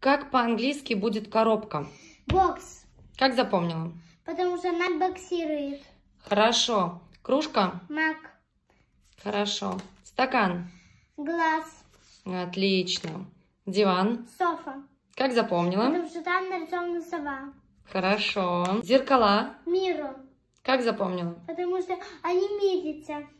Как по-английски будет коробка? Бокс. Как запомнила? Потому что она боксирует. Хорошо. Кружка? Мак. Хорошо. Стакан? Глаз. Отлично. Диван? Софа. Как запомнила? Потому что там нарисована сова. Хорошо. Зеркала? Миру. Как запомнила? Потому что они мерятся.